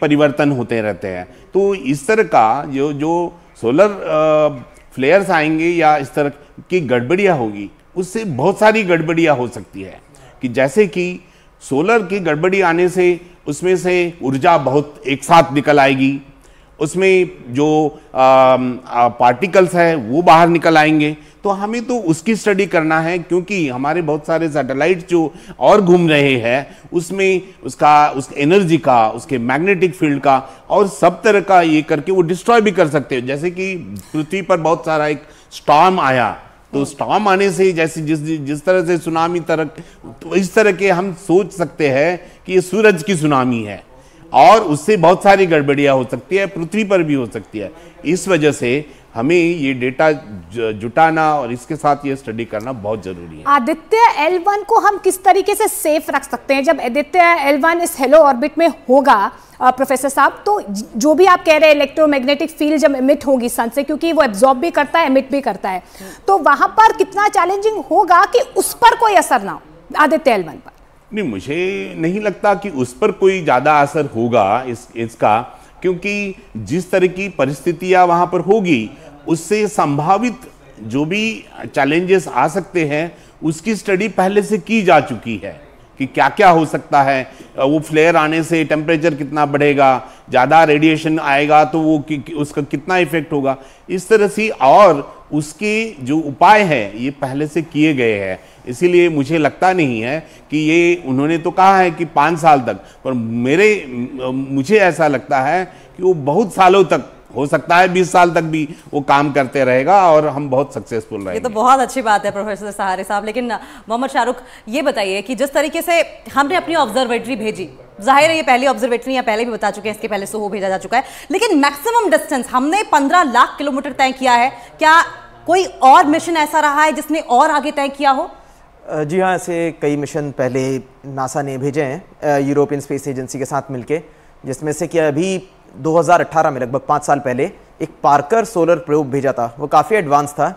परिवर्तन होते रहते हैं तो इस तरह का जो जो सोलर फ्लेयर्स आएंगे या इस तरह की गड़बड़ियाँ होगी उससे बहुत सारी गड़बड़ियाँ हो सकती है कि जैसे कि सोलर की गड़बड़ी आने से उसमें से ऊर्जा बहुत एक साथ निकल आएगी उसमें जो आ, आ, पार्टिकल्स है वो बाहर निकल आएंगे तो हमें तो उसकी स्टडी करना है क्योंकि हमारे बहुत सारे सैटेलाइट जो और घूम रहे हैं उसमें उसका उस एनर्जी का उसके मैग्नेटिक फील्ड का और सब तरह का ये करके वो डिस्ट्रॉय भी कर सकते हैं जैसे कि पृथ्वी पर बहुत सारा एक स्टॉम आया तो स्टॉम आने से जैसे जिस जिस तरह से सुनामी तरह तो इस तरह के हम सोच सकते हैं कि ये सूरज की सुनामी है और उससे बहुत सारी गड़बड़ियां हो सकती है पृथ्वी पर भी हो सकती है इस वजह से हमें ये डेटा जुटाना और इसके साथ ये स्टडी करना बहुत जरूरी है आदित्य वन को हम किस तरीके से सेफ रख सकते हैं जब आदित्य वन इस हेलो ऑर्बिट में होगा प्रोफेसर साहब तो जो भी आप कह रहे हैं इलेक्ट्रोमैग्नेटिक फील्ड जब एमिट होगी सन से क्योंकि वो एब्जॉर्ब भी करता है एमिट भी करता है तो वहां पर कितना चैलेंजिंग होगा कि उस पर कोई असर ना हो आदित्य एलवन पर नहीं मुझे नहीं लगता कि उस पर कोई ज़्यादा असर होगा इस इसका क्योंकि जिस तरह की परिस्थितियां वहां पर होगी उससे संभावित जो भी चैलेंजेस आ सकते हैं उसकी स्टडी पहले से की जा चुकी है कि क्या क्या हो सकता है वो फ्लेयर आने से टेम्परेचर कितना बढ़ेगा ज़्यादा रेडिएशन आएगा तो वो कि, उसका कितना इफेक्ट होगा इस तरह से और उसके जो उपाय हैं ये पहले से किए गए हैं इसीलिए मुझे लगता नहीं है कि ये उन्होंने तो कहा है कि पाँच साल तक पर मेरे मुझे ऐसा लगता है कि वो बहुत सालों तक हो सकता है बीस साल तक भी वो काम करते रहेगा और हम बहुत सक्सेसफुल रहेंगे ये तो बहुत अच्छी बात है प्रोफेसर सहारे साहब लेकिन मोहम्मद शाहरुख ये बताइए कि जिस तरीके से हमने अपनी ऑब्जर्वेटरी भेजी जाहिर है ये पहली ऑब्जर्वेटरी या पहले भी बता चुके हैं इसके पहले सोहो भेजा जा चुका है लेकिन मैक्सिमम डिस्टेंस हमने पंद्रह लाख किलोमीटर तय किया है क्या कोई और मिशन ऐसा रहा है जिसने और आगे तय किया हो जी हाँ ऐसे कई मिशन पहले नासा ने भेजे हैं यूरोपियन स्पेस एजेंसी के साथ मिलकर जिसमें से कि अभी 2018 में लगभग पाँच साल पहले एक पार्कर सोलर प्रयोग भेजा था वो काफ़ी एडवांस था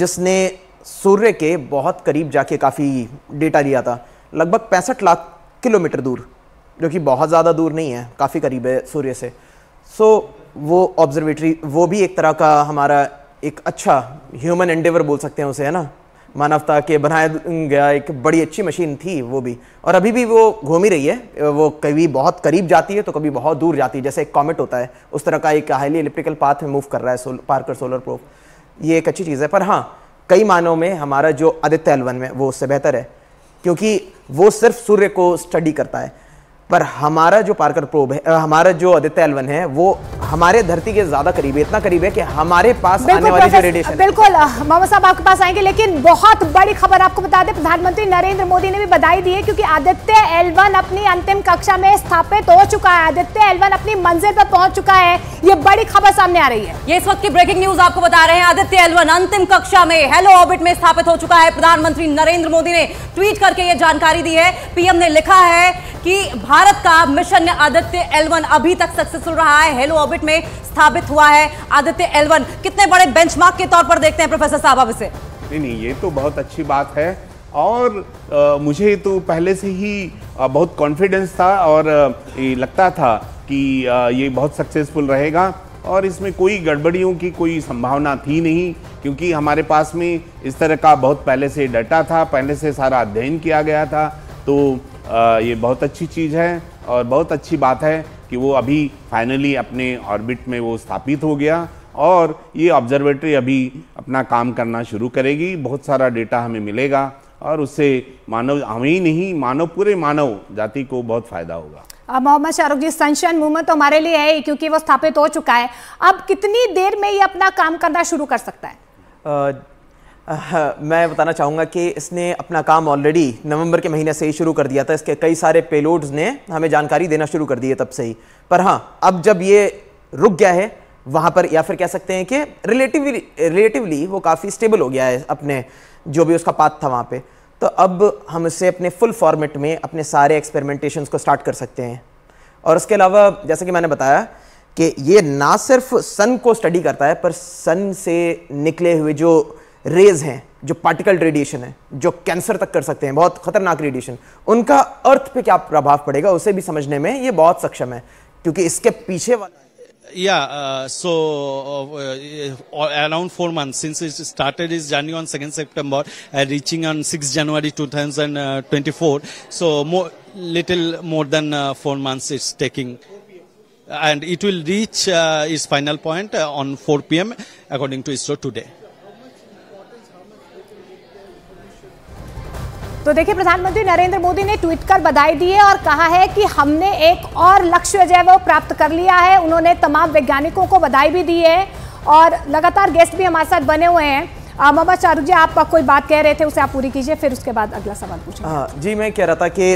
जिसने सूर्य के बहुत करीब जाके काफ़ी डेटा लिया था लगभग पैंसठ लाख किलोमीटर दूर जो कि बहुत ज़्यादा दूर नहीं है काफ़ी करीब है सूर्य से सो so, वो ऑब्जर्वेटरी वो भी एक तरह का हमारा एक अच्छा ह्यूमन एंडेवर बोल सकते हैं उसे है ना मानवता के बनाया गया एक बड़ी अच्छी मशीन थी वो भी और अभी भी वो घूम ही रही है वो कभी बहुत करीब जाती है तो कभी बहुत दूर जाती है जैसे एक कॉमेट होता है उस तरह का एक हाईली इलेक्ट्रिकल पाथ में मूव कर रहा है सोल, पार्कर सोलर प्रूफ ये एक अच्छी चीज़ है पर हाँ कई मानों में हमारा जो आदित्य एलवन में वो उससे बेहतर है क्योंकि वो सिर्फ सूर्य को स्टडी करता है पर हमारा जो पार्कर प्रोब है हमारा जो आदित्य एलवन है वो हमारे धरती के ज्यादा करीब है इतना करीब है कि हमारे पास आने वाली जो रेडिएशन बिल्कुल मामा साहब आपके पास आएंगे लेकिन बहुत बड़ी खबर आपको बता दें प्रधानमंत्री नरेंद्र मोदी ने भी बधाई दी है क्योंकि आदित्य एलवन अपनी अंतिम कक्षा में स्थापित हो चुका है आदित्य एलवन अपनी मंजिल पर पहुंच चुका है ये बड़ी खबर सामने आ रही है ये इस वक्त की ब्रेकिंग न्यूज आपको बता रहे हैं आदित्य एलवन अंतिम कक्षा में हेलो ऑबिट में स्थापित हो चुका है प्रधानमंत्री नरेंद्र मोदी ने ट्वीट करके ये जानकारी दी है पीएम ने लिखा है कि भारत का मिशन आदित्य एलवन अभी तक सक्सेसफुल रहा है हेलो ऑर्बिट में स्थापित हुआ है आदित्य एलवन कितने बड़े बेंचमार्क के तौर पर देखते हैं प्रोफेसर साहब आप इसे नहीं नहीं ये तो बहुत अच्छी बात है और आ, मुझे तो पहले से ही आ, बहुत कॉन्फिडेंस था और आ, लगता था कि आ, ये बहुत सक्सेसफुल रहेगा और इसमें कोई गड़बड़ियों की कोई संभावना थी नहीं क्योंकि हमारे पास में इस तरह का बहुत पहले से डाटा था पहले से सारा अध्ययन किया गया था तो ये बहुत अच्छी चीज़ है और बहुत अच्छी बात है कि वो अभी फाइनली अपने ऑर्बिट में वो स्थापित हो गया और ये ऑब्जर्वेटरी अभी अपना काम करना शुरू करेगी बहुत सारा डेटा हमें मिलेगा और उससे मानव हमें ही नहीं मानव पूरे मानव जाति को बहुत फ़ायदा होगा मोहम्मद शाहरुख जी सनशाइन मूवमेंट तो हमारे लिए है क्योंकि वो स्थापित हो चुका है अब कितनी देर में ये अपना काम करना शुरू कर सकता है मैं बताना चाहूँगा कि इसने अपना काम ऑलरेडी नवंबर के महीने से ही शुरू कर दिया था इसके कई सारे पेलोड्स ने हमें जानकारी देना शुरू कर दी है तब से ही पर हाँ अब जब ये रुक गया है वहाँ पर या फिर कह सकते हैं कि रिलेटिवली रिलेटिवली वो काफ़ी स्टेबल हो गया है अपने जो भी उसका पाथ था वहाँ पर तो अब हम इसे अपने फुल फॉर्मेट में अपने सारे एक्सपेरिमेंटेशन को स्टार्ट कर सकते हैं और उसके अलावा जैसा कि मैंने बताया कि ये ना सिर्फ सन को स्टडी करता है पर सन से निकले हुए जो रेज हैं जो पार्टिकल रेडिएशन है जो कैंसर तक कर सकते हैं बहुत खतरनाक रेडिएशन उनका अर्थ पे क्या प्रभाव पड़ेगा उसे भी समझने में ये बहुत सक्षम है क्योंकि इसके पीछे वाला Yeah, uh, so uh, uh, around four months since it started is January on 2nd September, reaching on 6 January 2024. So more, little more than four months it's taking. And it will reach its final point on 4 p.m. according to ISRO today. तो देखिए प्रधानमंत्री नरेंद्र मोदी ने tweet कर बधाई दी है और कहा है कि हमने एक और लक्ष्य जो है वो प्राप्त कर लिया है उन्होंने तमाम वैज्ञानिकों को बधाई भी दी है और लगातार गेस्ट भी हमारे साथ बने हुए हैं मोहम्मद शाहरुख जी आप कोई बात कह रहे थे उसे आप पूरी कीजिए फिर उसके बाद अगला सवाल पूछा हाँ, जी मैं कह रहा था कि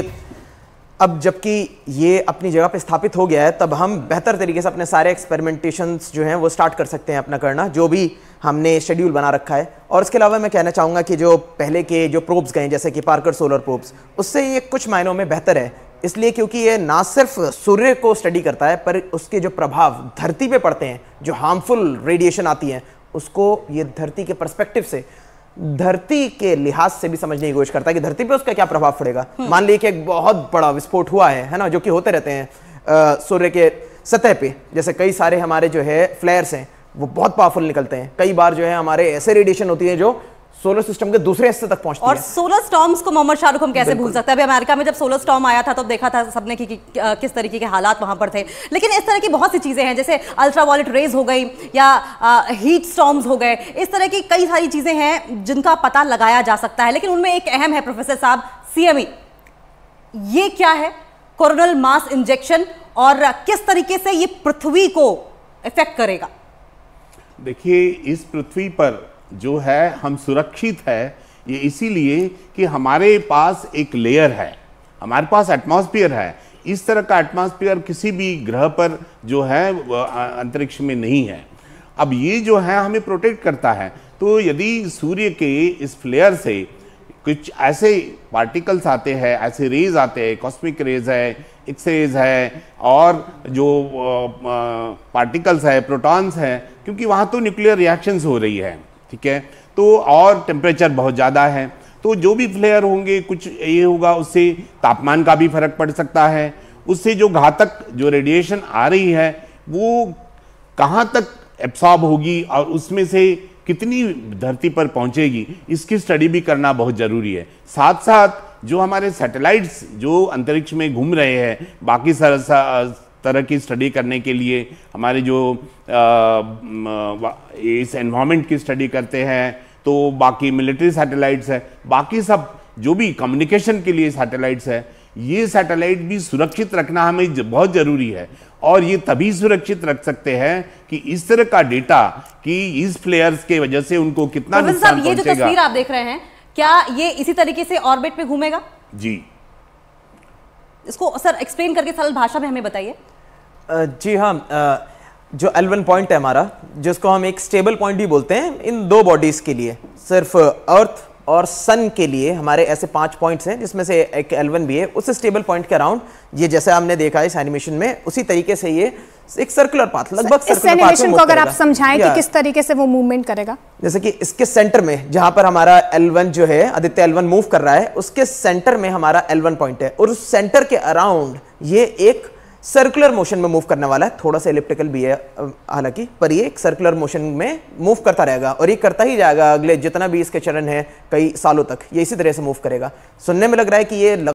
अब जबकि ये अपनी जगह पे स्थापित हो गया है तब हम बेहतर तरीके से अपने सारे एक्सपेरिमेंटेशंस जो हैं वो स्टार्ट कर सकते हैं अपना करना जो भी हमने शेड्यूल बना रखा है और इसके अलावा मैं कहना चाहूँगा कि जो पहले के जो प्रोब्स गए जैसे कि पार्कर सोलर प्रोब्स उससे ये कुछ मायनों में बेहतर है इसलिए क्योंकि ये ना सिर्फ सूर्य को स्टडी करता है पर उसके जो प्रभाव धरती पे पड़ते हैं जो हार्मफुल रेडिएशन आती है उसको ये धरती के परस्पेक्टिव से धरती के लिहाज से भी समझने की कोशिश करता है कि धरती पे उसका क्या प्रभाव पड़ेगा मान लीजिए कि एक बहुत बड़ा विस्फोट हुआ है है ना जो कि होते रहते हैं सूर्य के सतह पे जैसे कई सारे हमारे जो है फ्लेयर्स हैं वो बहुत पावरफुल निकलते हैं कई बार जो है हमारे ऐसे रेडिएशन होती है जो सोलर सिस्टम के दूसरे हिस्से तक पहुंचती और है सोलर स्टॉम्स को मोहम्मद शाहरुख हम कैसे भूल सकते हैं अभी अमेरिका में जब सोलर स्टॉम आया था तो देखा था सबने की कि, कि, किस तरीके के हालात वहां पर थे लेकिन इस तरह की बहुत सी चीज़ें हैं जैसे अल्ट्रा वॉलेट रेज हो गई या आ, हीट स्टॉम्स हो गए इस तरह की कई सारी चीज़ें हैं जिनका पता लगाया जा सकता है लेकिन उनमें एक अहम है प्रोफेसर साहब सीएमई e। ये क्या है कोरोनल मास इंजेक्शन और किस तरीके से ये पृथ्वी को इफेक्ट करेगा देखिए इस पृथ्वी पर जो है हम सुरक्षित है ये इसीलिए कि हमारे पास एक लेयर है हमारे पास एटमॉस्फेयर है इस तरह का एटमॉस्फेयर किसी भी ग्रह पर जो है अंतरिक्ष में नहीं है अब ये जो है हमें प्रोटेक्ट करता है तो यदि सूर्य के इस फ्लेयर से कुछ ऐसे पार्टिकल्स आते हैं ऐसे रेज आते हैं कॉस्मिक रेज है एक्स रेज है और जो पार्टिकल्स है प्रोटॉन्स हैं क्योंकि वहाँ तो न्यूक्लियर रिएक्शंस हो रही है ठीक है तो और टेम्परेचर बहुत ज़्यादा है तो जो भी फ्लेयर होंगे कुछ ये होगा उससे तापमान का भी फर्क पड़ सकता है उससे जो घातक जो रेडिएशन आ रही है वो कहाँ तक एब्सॉर्ब होगी और उसमें से कितनी धरती पर पहुंचेगी इसकी स्टडी भी करना बहुत ज़रूरी है साथ साथ जो हमारे सैटेलाइट्स जो अंतरिक्ष में घूम रहे हैं बाकी सर, सर, तरह की स्टडी करने के लिए हमारे जो आ, इस एनवायरमेंट की स्टडी करते हैं तो बाकी मिलिट्री सैटेलाइट्स है बाकी सब जो भी कम्युनिकेशन के लिए सैटेलाइट्स है ये सैटेलाइट भी सुरक्षित रखना हमें बहुत ज़रूरी है और ये तभी सुरक्षित रख सकते हैं कि इस तरह का डेटा कि इस प्लेयर्स के वजह से उनको कितना नुकसान ये जो तस्वीर आप देख रहे हैं क्या ये इसी तरीके से ऑर्बिट में घूमेगा जी इसको सर एक्सप्लेन करके सरल भाषा में हमें बताइए जी हाँ जो एलवन पॉइंट है हमारा जिसको हम एक स्टेबल पॉइंट भी बोलते हैं इन दो बॉडीज़ के लिए सिर्फ अर्थ और सन के लिए हमारे ऐसे पांच पॉइंट्स हैं जिसमें से एक एलवन भी है उस स्टेबल पॉइंट के अराउंड ये जैसे हमने देखा है इस एनिमेशन में उसी तरीके से ये एक सर्कुलर पाथ लगभग को अगर आप समझाएं कि किस तरीके से वो मूवमेंट करेगा जैसे कि इसके सेंटर में जहां पर हमारा L1 जो है आदित्य L1 मूव कर रहा है उसके सेंटर में हमारा L1 पॉइंट है और उस सेंटर के अराउंड ये एक सर्कुलर मोशन में मूव करने वाला है थोड़ा सा इलिप्टिकल भी है हालांकि पर ये एक सर्कुलर मोशन में मूव करता रहेगा और ये करता ही जाएगा अगले जितना भी इसके चरण है कई सालों तक ये इसी तरह से मूव करेगा सुनने में लग रहा है कि ये